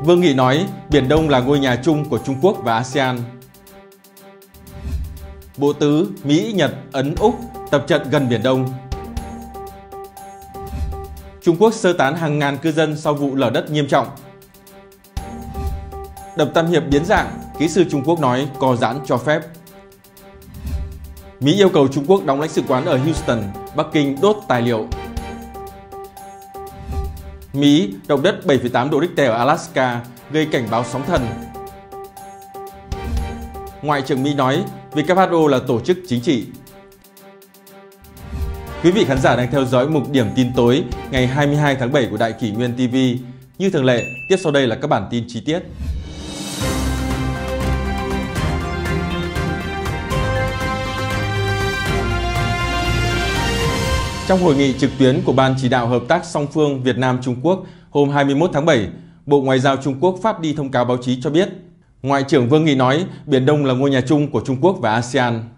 Vương Nghị nói Biển Đông là ngôi nhà chung của Trung Quốc và ASEAN. Bộ tứ Mỹ, Nhật, Ấn, Úc tập trận gần Biển Đông. Trung Quốc sơ tán hàng ngàn cư dân sau vụ lở đất nghiêm trọng. Đập Tam Hiệp biến dạng, kỹ sư Trung Quốc nói co giãn cho phép. Mỹ yêu cầu Trung Quốc đóng lãnh sự quán ở Houston, Bắc Kinh đốt tài liệu Mỹ, động đất 7,8 độ Richter ở Alaska gây cảnh báo sóng thần. Ngoại trưởng Mỹ nói WHO là tổ chức chính trị. Quý vị khán giả đang theo dõi mục điểm tin tối ngày 22 tháng 7 của Đại kỷ Nguyên TV. Như thường lệ, tiếp sau đây là các bản tin chi tiết. Trong hội nghị trực tuyến của Ban chỉ đạo hợp tác song phương Việt Nam Trung Quốc hôm 21 tháng 7, Bộ Ngoại giao Trung Quốc phát đi thông cáo báo chí cho biết, Ngoại trưởng Vương Nghị nói Biển Đông là ngôi nhà chung của Trung Quốc và ASEAN.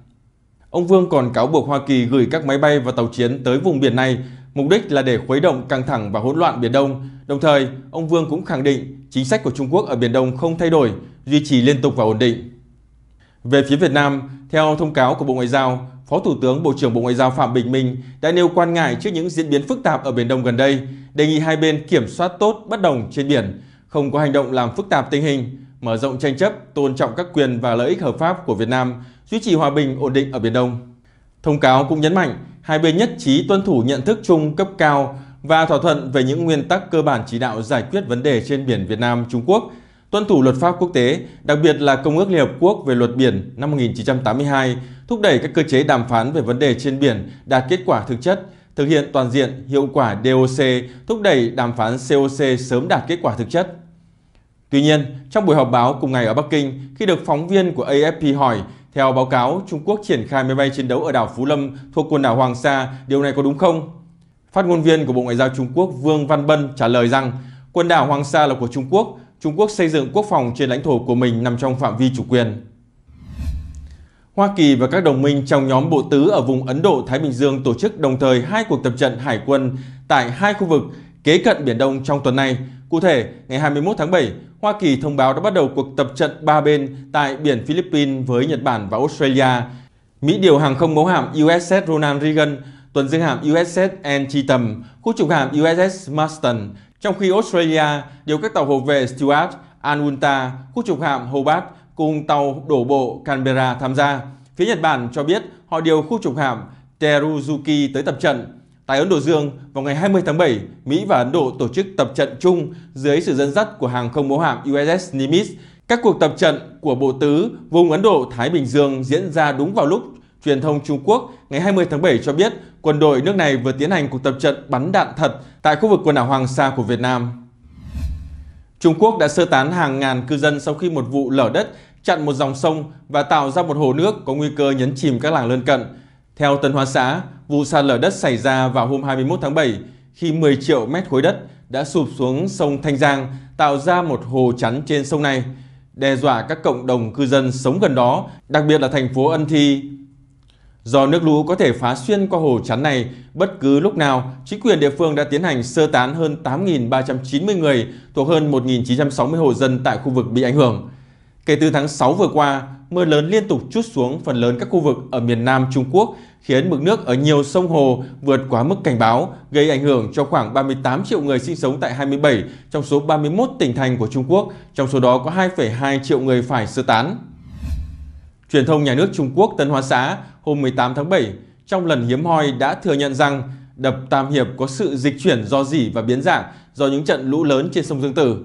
Ông Vương còn cáo buộc Hoa Kỳ gửi các máy bay và tàu chiến tới vùng biển này, mục đích là để khuấy động căng thẳng và hỗn loạn Biển Đông. Đồng thời, ông Vương cũng khẳng định chính sách của Trung Quốc ở Biển Đông không thay đổi, duy trì liên tục và ổn định. Về phía Việt Nam, theo thông cáo của Bộ Ngoại giao, Phó Thủ tướng Bộ trưởng Bộ Ngoại giao Phạm Bình Minh đã nêu quan ngại trước những diễn biến phức tạp ở Biển Đông gần đây, đề nghị hai bên kiểm soát tốt bất đồng trên biển, không có hành động làm phức tạp tình hình, mở rộng tranh chấp, tôn trọng các quyền và lợi ích hợp pháp của Việt Nam, duy trì hòa bình ổn định ở Biển Đông. Thông cáo cũng nhấn mạnh, hai bên nhất trí tuân thủ nhận thức chung cấp cao và thỏa thuận về những nguyên tắc cơ bản chỉ đạo giải quyết vấn đề trên biển Việt Nam-Trung Quốc – tuân thủ luật pháp quốc tế, đặc biệt là Công ước Liên Hợp Quốc về luật biển năm 1982, thúc đẩy các cơ chế đàm phán về vấn đề trên biển đạt kết quả thực chất, thực hiện toàn diện, hiệu quả DOC, thúc đẩy đàm phán COC sớm đạt kết quả thực chất. Tuy nhiên, trong buổi họp báo cùng ngày ở Bắc Kinh, khi được phóng viên của AFP hỏi, theo báo cáo, Trung Quốc triển khai máy bay chiến đấu ở đảo Phú Lâm thuộc quần đảo Hoàng Sa, điều này có đúng không? Phát ngôn viên của Bộ Ngoại giao Trung Quốc Vương Văn Bân trả lời rằng, quần đảo Hoàng Sa là của Trung Quốc, Trung Quốc xây dựng quốc phòng trên lãnh thổ của mình nằm trong phạm vi chủ quyền. Hoa Kỳ và các đồng minh trong nhóm bộ tứ ở vùng Ấn Độ-Thái Bình Dương tổ chức đồng thời hai cuộc tập trận hải quân tại hai khu vực kế cận Biển Đông trong tuần này. Cụ thể, ngày 21 tháng 7, Hoa Kỳ thông báo đã bắt đầu cuộc tập trận ba bên tại biển Philippines với Nhật Bản và Australia. Mỹ điều hàng không mẫu hạm USS Ronald Reagan, tuần dương hạm USS Antietam, khu trục hạm USS Marston trong khi Australia điều các tàu hộ vệ Stuart, Anunta, khu trục hạm Hobart cùng tàu đổ bộ Canberra tham gia. Phía Nhật Bản cho biết họ điều khu trục hạm Teruzuki tới tập trận. Tại Ấn Độ Dương, vào ngày 20 tháng 7, Mỹ và Ấn Độ tổ chức tập trận chung dưới sự dẫn dắt của hàng không mẫu hạm USS Nimitz. Các cuộc tập trận của Bộ Tứ vùng Ấn Độ-Thái Bình Dương diễn ra đúng vào lúc truyền thông Trung Quốc ngày 20 tháng 7 cho biết quân đội nước này vừa tiến hành cuộc tập trận bắn đạn thật tại khu vực quần đảo Hoàng Sa của Việt Nam. Trung Quốc đã sơ tán hàng ngàn cư dân sau khi một vụ lở đất chặn một dòng sông và tạo ra một hồ nước có nguy cơ nhấn chìm các làng lân cận. Theo Tân Hoa Xã, vụ sạt lở đất xảy ra vào hôm 21 tháng 7 khi 10 triệu mét khối đất đã sụp xuống sông Thanh Giang, tạo ra một hồ chắn trên sông này, đe dọa các cộng đồng cư dân sống gần đó, đặc biệt là thành phố Ân Thi, Do nước lũ có thể phá xuyên qua hồ chắn này, bất cứ lúc nào, chính quyền địa phương đã tiến hành sơ tán hơn 8.390 người thuộc hơn 1.960 hộ dân tại khu vực bị ảnh hưởng. Kể từ tháng 6 vừa qua, mưa lớn liên tục chút xuống phần lớn các khu vực ở miền Nam Trung Quốc, khiến mực nước ở nhiều sông hồ vượt quá mức cảnh báo, gây ảnh hưởng cho khoảng 38 triệu người sinh sống tại 27 trong số 31 tỉnh thành của Trung Quốc, trong số đó có 2,2 triệu người phải sơ tán. Truyền thông nhà nước Trung Quốc Tân Hoa Xã hôm 18 tháng 7 trong lần hiếm hoi đã thừa nhận rằng đập Tam Hiệp có sự dịch chuyển do dỉ và biến dạng do những trận lũ lớn trên sông Dương Tử.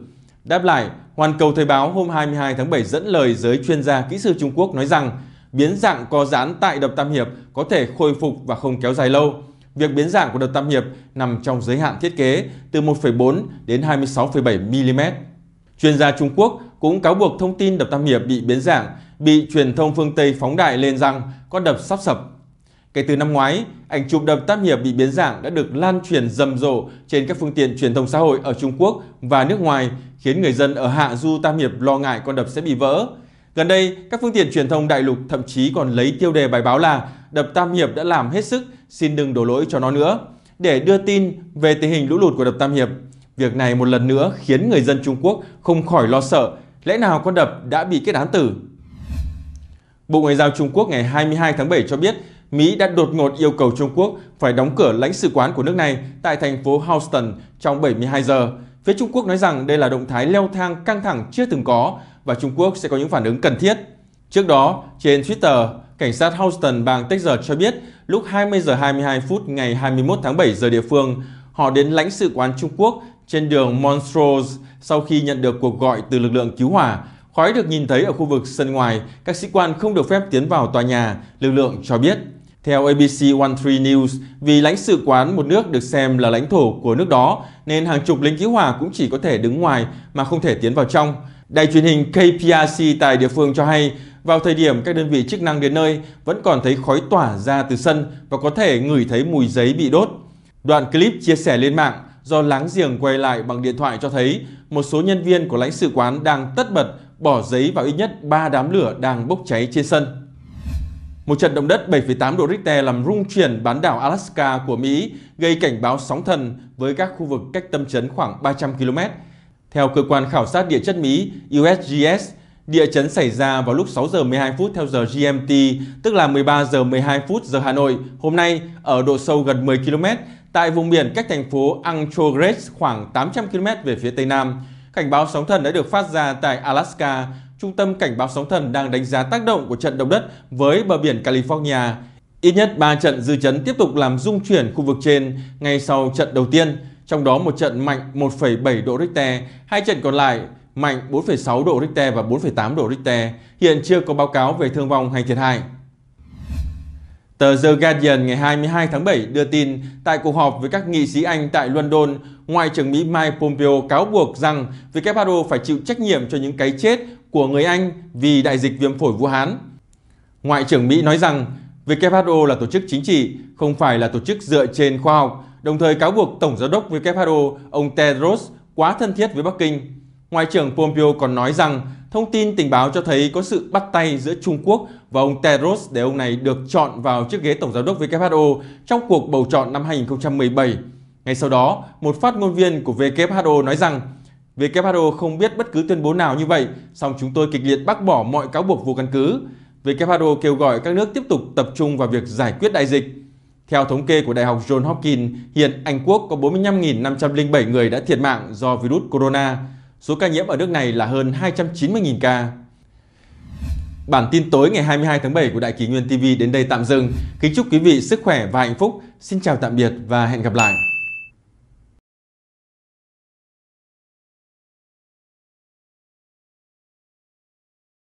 Đáp lại, Hoàn Cầu Thời báo hôm 22 tháng 7 dẫn lời giới chuyên gia kỹ sư Trung Quốc nói rằng biến dạng có dán tại đập Tam Hiệp có thể khôi phục và không kéo dài lâu. Việc biến dạng của đập Tam Hiệp nằm trong giới hạn thiết kế từ 1,4 đến 26,7 mm. Chuyên gia Trung Quốc cũng cáo buộc thông tin đập Tam Hiệp bị biến dạng, bị truyền thông phương Tây phóng đại lên rằng con đập sắp sập. Kể từ năm ngoái, ảnh chụp đập Tam Hiệp bị biến dạng đã được lan truyền rầm rộ trên các phương tiện truyền thông xã hội ở Trung Quốc và nước ngoài, khiến người dân ở Hạ Du Tam Hiệp lo ngại con đập sẽ bị vỡ. Gần đây, các phương tiện truyền thông đại lục thậm chí còn lấy tiêu đề bài báo là đập Tam Hiệp đã làm hết sức, xin đừng đổ lỗi cho nó nữa, để đưa tin về tình hình lũ lụt của đập Tam Hiệp. Việc này một lần nữa khiến người dân Trung Quốc không khỏi lo sợ lẽ nào con đập đã bị kết án tử? Bộ Ngoại giao Trung Quốc ngày 22 tháng 7 cho biết Mỹ đã đột ngột yêu cầu Trung Quốc phải đóng cửa lãnh sự quán của nước này tại thành phố Houston trong 72 giờ. Phía Trung Quốc nói rằng đây là động thái leo thang căng thẳng chưa từng có và Trung Quốc sẽ có những phản ứng cần thiết. Trước đó, trên Twitter, cảnh sát Houston bang Texas cho biết lúc 20 giờ 22 phút ngày 21 tháng 7 giờ địa phương, họ đến lãnh sự quán Trung Quốc trên đường Montrose sau khi nhận được cuộc gọi từ lực lượng cứu hỏa. Khói được nhìn thấy ở khu vực sân ngoài, các sĩ quan không được phép tiến vào tòa nhà, lực lượng cho biết. Theo ABC 13 News, vì lãnh sự quán một nước được xem là lãnh thổ của nước đó, nên hàng chục lính cứu hỏa cũng chỉ có thể đứng ngoài mà không thể tiến vào trong. Đài truyền hình KPRC tại địa phương cho hay, vào thời điểm các đơn vị chức năng đến nơi vẫn còn thấy khói tỏa ra từ sân và có thể ngửi thấy mùi giấy bị đốt. Đoạn clip chia sẻ lên mạng, do láng giềng quay lại bằng điện thoại cho thấy một số nhân viên của lãnh sự quán đang tất bật bỏ giấy vào ít nhất 3 đám lửa đang bốc cháy trên sân. Một trận động đất 7,8 độ Richter làm rung chuyển bán đảo Alaska của Mỹ, gây cảnh báo sóng thần với các khu vực cách tâm chấn khoảng 300 km. Theo cơ quan khảo sát địa chất Mỹ USGS, địa chấn xảy ra vào lúc 6 giờ 12 phút theo giờ GMT, tức là 13 giờ 12 phút giờ Hà Nội, hôm nay ở độ sâu gần 10 km, Tại vùng biển cách thành phố Anchorage khoảng 800 km về phía tây nam, cảnh báo sóng thần đã được phát ra tại Alaska. Trung tâm cảnh báo sóng thần đang đánh giá tác động của trận động đất với bờ biển California. Ít nhất 3 trận dư chấn tiếp tục làm rung chuyển khu vực trên ngay sau trận đầu tiên, trong đó một trận mạnh 1,7 độ Richter, hai trận còn lại mạnh 4,6 độ Richter và 4,8 độ Richter. Hiện chưa có báo cáo về thương vong hay thiệt hại. Tờ The Guardian ngày 22 tháng 7 đưa tin tại cuộc họp với các nghị sĩ Anh tại London, Ngoại trưởng Mỹ Mike Pompeo cáo buộc rằng WHO phải chịu trách nhiệm cho những cái chết của người Anh vì đại dịch viêm phổi Vũ Hán. Ngoại trưởng Mỹ nói rằng WHO là tổ chức chính trị, không phải là tổ chức dựa trên khoa học, đồng thời cáo buộc Tổng Giám đốc WHO, ông Tedros, quá thân thiết với Bắc Kinh. Ngoại trưởng Pompeo còn nói rằng Thông tin tình báo cho thấy có sự bắt tay giữa Trung Quốc và ông Tedros để ông này được chọn vào chiếc ghế Tổng giám đốc WHO trong cuộc bầu chọn năm 2017. Ngay sau đó, một phát ngôn viên của WHO nói rằng WHO không biết bất cứ tuyên bố nào như vậy, song chúng tôi kịch liệt bác bỏ mọi cáo buộc vô căn cứ. WHO kêu gọi các nước tiếp tục tập trung vào việc giải quyết đại dịch. Theo thống kê của Đại học Johns Hopkins, hiện Anh Quốc có 45.507 người đã thiệt mạng do virus corona. Số ca nhiễm ở nước này là hơn 290.000 ca. Bản tin tối ngày 22 tháng 7 của Đại Kỷ Nguyên TV đến đây tạm dừng. Kính chúc quý vị sức khỏe và hạnh phúc. Xin chào tạm biệt và hẹn gặp lại.